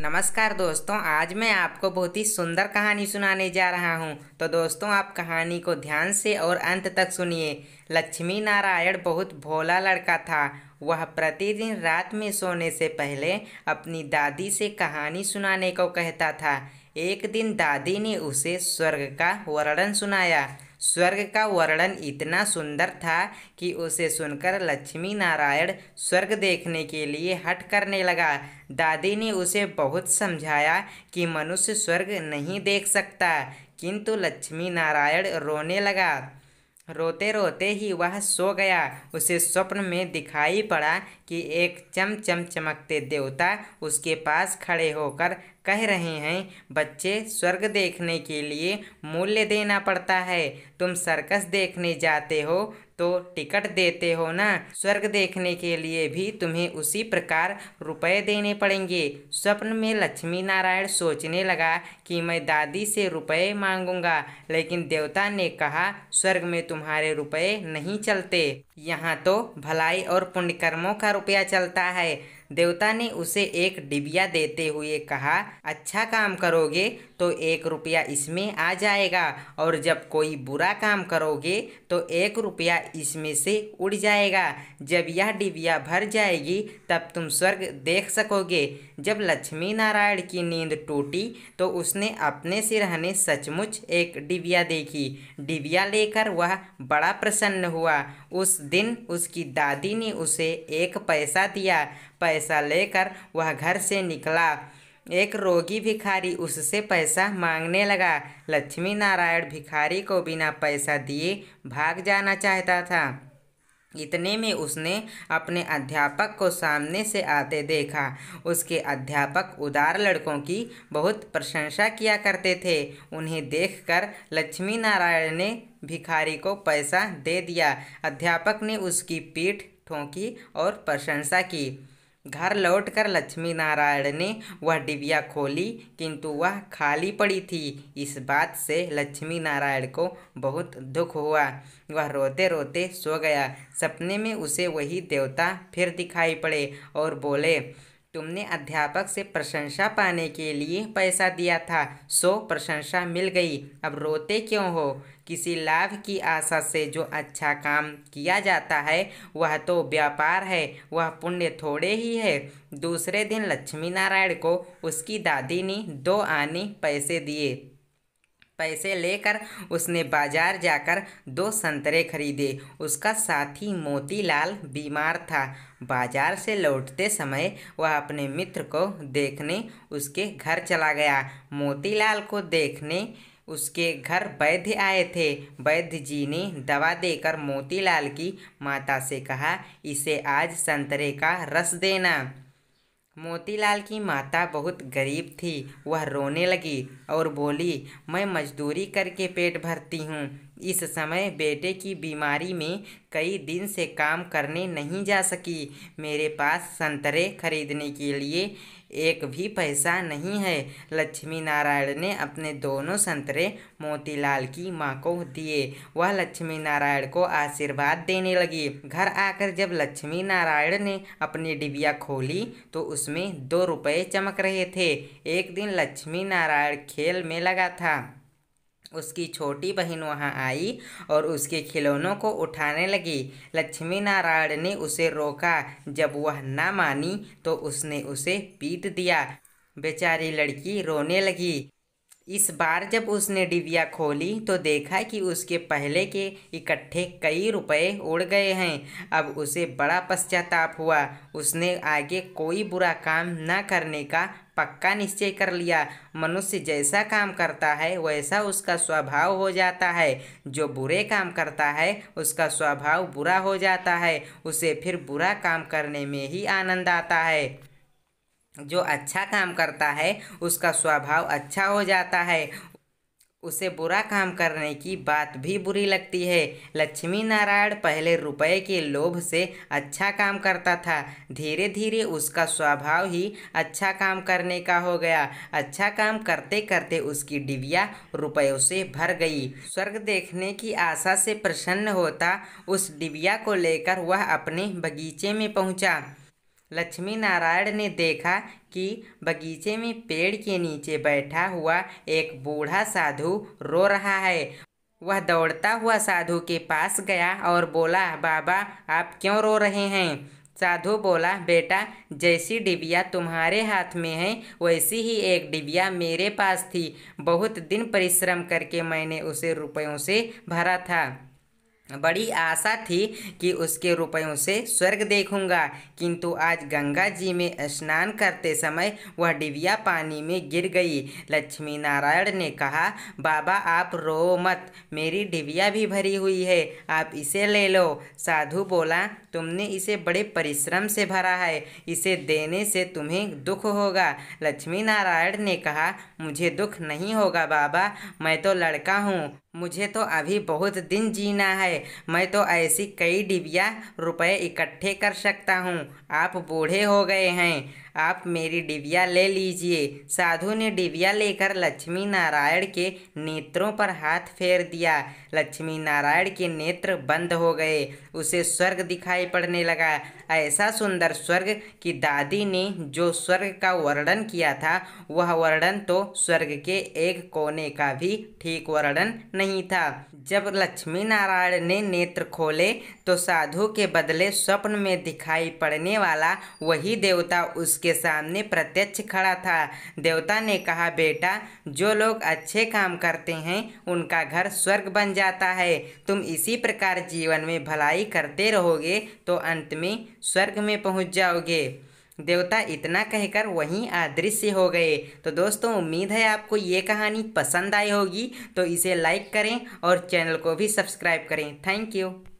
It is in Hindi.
नमस्कार दोस्तों आज मैं आपको बहुत ही सुंदर कहानी सुनाने जा रहा हूं तो दोस्तों आप कहानी को ध्यान से और अंत तक सुनिए लक्ष्मी नारायण बहुत भोला लड़का था वह प्रतिदिन रात में सोने से पहले अपनी दादी से कहानी सुनाने को कहता था एक दिन दादी ने उसे स्वर्ग का वर्णन सुनाया स्वर्ग का वर्णन इतना सुंदर था कि उसे सुनकर लक्ष्मी नारायण स्वर्ग देखने के लिए हट करने लगा दादी ने उसे बहुत समझाया कि मनुष्य स्वर्ग नहीं देख सकता किंतु लक्ष्मी नारायण रोने लगा रोते रोते ही वह सो गया उसे स्वप्न में दिखाई पड़ा कि एक चमचम चमकते देवता उसके पास खड़े होकर कह रहे हैं बच्चे स्वर्ग देखने के लिए मूल्य देना पड़ता है तुम सर्कस देखने जाते हो तो टिकट देते हो ना स्वर्ग देखने के लिए भी तुम्हें उसी प्रकार रुपए देने पड़ेंगे स्वप्न में लक्ष्मी नारायण सोचने लगा कि मैं दादी से रुपए मांगूंगा लेकिन देवता ने कहा स्वर्ग में तुम्हारे रुपए नहीं चलते यहाँ तो भलाई और पुण्यकर्मों का रुपया चलता है देवता ने उसे एक डिबिया देते हुए कहा अच्छा काम करोगे तो एक रुपया इसमें आ जाएगा और जब कोई बुरा काम करोगे तो एक रुपया इसमें से उड़ जाएगा जब यह डिबिया भर जाएगी तब तुम स्वर्ग देख सकोगे जब लक्ष्मी नारायण की नींद टूटी तो उसने अपने सिरहने सचमुच एक डिबिया देखी डिबिया लेकर वह बड़ा प्रसन्न हुआ उस दिन उसकी दादी ने उसे एक पैसा दिया पैसा लेकर वह घर से निकला एक रोगी भिखारी उससे पैसा मांगने लगा लक्ष्मी नारायण भिखारी को बिना पैसा दिए भाग जाना चाहता था इतने में उसने अपने अध्यापक को सामने से आते देखा उसके अध्यापक उदार लड़कों की बहुत प्रशंसा किया करते थे उन्हें देखकर लक्ष्मी नारायण ने भिखारी को पैसा दे दिया अध्यापक ने उसकी पीठ ठोंकी और प्रशंसा की घर लौटकर लक्ष्मी नारायण ने वह डिबिया खोली किंतु वह खाली पड़ी थी इस बात से लक्ष्मी नारायण को बहुत दुख हुआ वह रोते रोते सो गया सपने में उसे वही देवता फिर दिखाई पड़े और बोले तुमने अध्यापक से प्रशंसा पाने के लिए पैसा दिया था सो प्रशंसा मिल गई अब रोते क्यों हो किसी लाभ की आशा से जो अच्छा काम किया जाता है वह तो व्यापार है वह पुण्य थोड़े ही है दूसरे दिन लक्ष्मी नारायण को उसकी दादी ने दो आने पैसे दिए पैसे लेकर उसने बाजार जाकर दो संतरे खरीदे उसका साथी मोतीलाल बीमार था बाजार से लौटते समय वह अपने मित्र को देखने उसके घर चला गया मोतीलाल को देखने उसके घर वैद्य आए थे वैद्य जी ने दवा देकर मोतीलाल की माता से कहा इसे आज संतरे का रस देना मोतीलाल की माता बहुत गरीब थी वह रोने लगी और बोली मैं मजदूरी करके पेट भरती हूँ इस समय बेटे की बीमारी में कई दिन से काम करने नहीं जा सकी मेरे पास संतरे खरीदने के लिए एक भी पैसा नहीं है लक्ष्मी नारायण ने अपने दोनों संतरे मोतीलाल की माँ को दिए वह लक्ष्मी नारायण को आशीर्वाद देने लगी घर आकर जब लक्ष्मी नारायण ने अपनी डिबिया खोली तो उसमें दो रुपये चमक रहे थे एक दिन लक्ष्मी नारायण खेल में लगा था उसकी छोटी बहन वहाँ आई और उसके खिलौनों को उठाने लगी लक्ष्मी नारायण ने उसे रोका जब वह ना मानी तो उसने उसे पीट दिया बेचारी लड़की रोने लगी इस बार जब उसने डिबिया खोली तो देखा कि उसके पहले के इकट्ठे कई रुपए उड़ गए हैं अब उसे बड़ा पश्चाताप हुआ उसने आगे कोई बुरा काम न करने का पक्का निश्चय कर लिया मनुष्य जैसा काम करता है वैसा उसका स्वभाव हो जाता है जो बुरे काम करता है उसका स्वभाव बुरा हो जाता है उसे फिर बुरा काम करने में ही आनंद आता है जो अच्छा काम करता है उसका स्वभाव अच्छा हो जाता है उसे बुरा काम करने की बात भी बुरी लगती है लक्ष्मी नारायण पहले रुपए के लोभ से अच्छा काम करता था धीरे धीरे उसका स्वभाव ही अच्छा काम करने का हो गया अच्छा काम करते करते उसकी डिबिया रुपयों से भर गई स्वर्ग देखने की आशा से प्रसन्न होता उस डिबिया को लेकर वह अपने बगीचे में पहुंचा लक्ष्मी नारायण ने देखा कि बगीचे में पेड़ के नीचे बैठा हुआ एक बूढ़ा साधु रो रहा है वह दौड़ता हुआ साधु के पास गया और बोला बाबा आप क्यों रो रहे हैं साधु बोला बेटा जैसी डिबिया तुम्हारे हाथ में है वैसी ही एक डिबिया मेरे पास थी बहुत दिन परिश्रम करके मैंने उसे रुपयों से भरा था बड़ी आशा थी कि उसके रुपयों से स्वर्ग देखूंगा किंतु आज गंगा जी में स्नान करते समय वह डिबिया पानी में गिर गई लक्ष्मी नारायण ने कहा बाबा आप रो मत मेरी डिबिया भी भरी हुई है आप इसे ले लो साधु बोला तुमने इसे बड़े परिश्रम से भरा है इसे देने से तुम्हें दुख होगा लक्ष्मी नारायण ने कहा मुझे दुख नहीं होगा बाबा मैं तो लड़का हूँ मुझे तो अभी बहुत दिन जीना है है मैं तो ऐसी कई डिबिया रुपए इकट्ठे कर सकता हूँ आप बूढ़े हो गए हैं आप मेरी डिबिया ले लीजिए साधु ने डिबिया लेकर लक्ष्मी नारायण के नेत्रों पर हाथ फेर दिया लक्ष्मी नारायण के नेत्र बंद हो गए उसे स्वर्ग दिखाई पड़ने लगा ऐसा सुंदर स्वर्ग कि दादी ने जो स्वर्ग का वर्णन किया था वह वर्णन तो स्वर्ग के एक कोने का भी ठीक वर्णन नहीं था जब लक्ष्मी नारायण ने नेत्र खोले तो साधु के बदले स्वप्न में दिखाई पड़ने वाला वही देवता उसके उसके सामने प्रत्यक्ष खड़ा था देवता ने कहा बेटा जो लोग अच्छे काम करते हैं उनका घर स्वर्ग बन जाता है तुम इसी प्रकार जीवन में भलाई करते रहोगे तो अंत में स्वर्ग में पहुंच जाओगे देवता इतना कहकर वहीं अदृश्य हो गए तो दोस्तों उम्मीद है आपको ये कहानी पसंद आई होगी तो इसे लाइक करें और चैनल को भी सब्सक्राइब करें थैंक यू